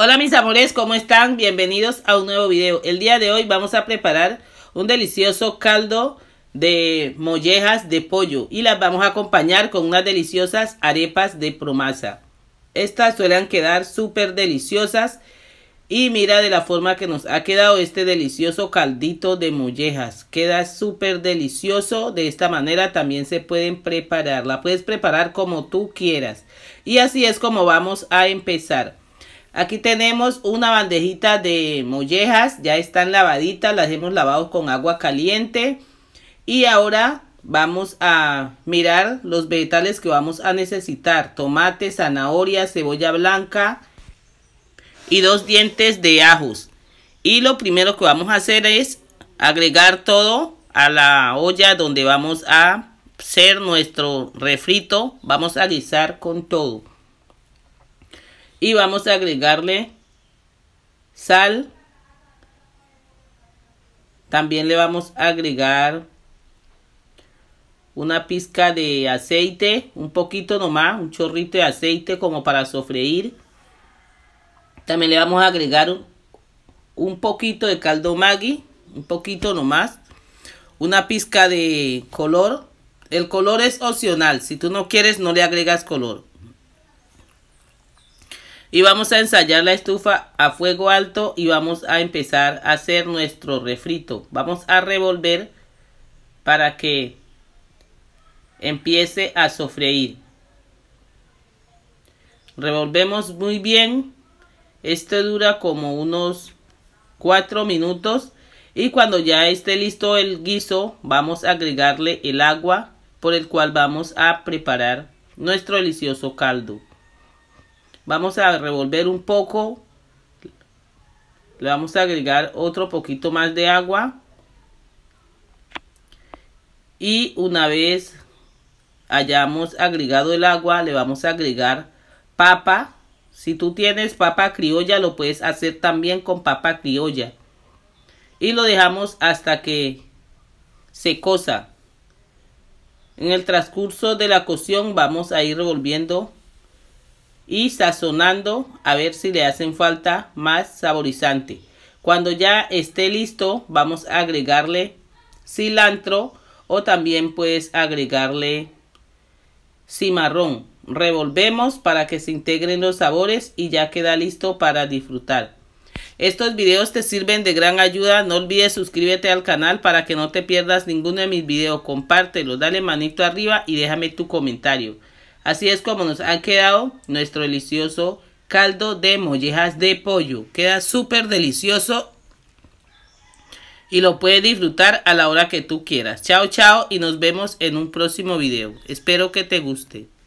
Hola mis amores, ¿cómo están? Bienvenidos a un nuevo video. El día de hoy vamos a preparar un delicioso caldo de mollejas de pollo y las vamos a acompañar con unas deliciosas arepas de promasa. Estas suelen quedar súper deliciosas y mira de la forma que nos ha quedado este delicioso caldito de mollejas. Queda súper delicioso. De esta manera también se pueden preparar. La puedes preparar como tú quieras. Y así es como vamos a empezar. Aquí tenemos una bandejita de mollejas, ya están lavaditas, las hemos lavado con agua caliente. Y ahora vamos a mirar los vegetales que vamos a necesitar. Tomate, zanahoria, cebolla blanca y dos dientes de ajos. Y lo primero que vamos a hacer es agregar todo a la olla donde vamos a hacer nuestro refrito. Vamos a guisar con todo y vamos a agregarle sal también le vamos a agregar una pizca de aceite un poquito nomás un chorrito de aceite como para sofreír también le vamos a agregar un poquito de caldo Maggi un poquito nomás una pizca de color el color es opcional si tú no quieres no le agregas color y vamos a ensayar la estufa a fuego alto y vamos a empezar a hacer nuestro refrito. Vamos a revolver para que empiece a sofreír. Revolvemos muy bien. Esto dura como unos 4 minutos. Y cuando ya esté listo el guiso, vamos a agregarle el agua por el cual vamos a preparar nuestro delicioso caldo. Vamos a revolver un poco. Le vamos a agregar otro poquito más de agua. Y una vez hayamos agregado el agua, le vamos a agregar papa. Si tú tienes papa criolla, lo puedes hacer también con papa criolla. Y lo dejamos hasta que se cosa. En el transcurso de la cocción vamos a ir revolviendo y sazonando a ver si le hacen falta más saborizante. Cuando ya esté listo vamos a agregarle cilantro o también puedes agregarle cimarrón. Revolvemos para que se integren los sabores y ya queda listo para disfrutar. Estos videos te sirven de gran ayuda, no olvides suscríbete al canal para que no te pierdas ninguno de mis videos, compártelo, dale manito arriba y déjame tu comentario. Así es como nos ha quedado nuestro delicioso caldo de mollejas de pollo. Queda súper delicioso y lo puedes disfrutar a la hora que tú quieras. Chao, chao y nos vemos en un próximo video. Espero que te guste.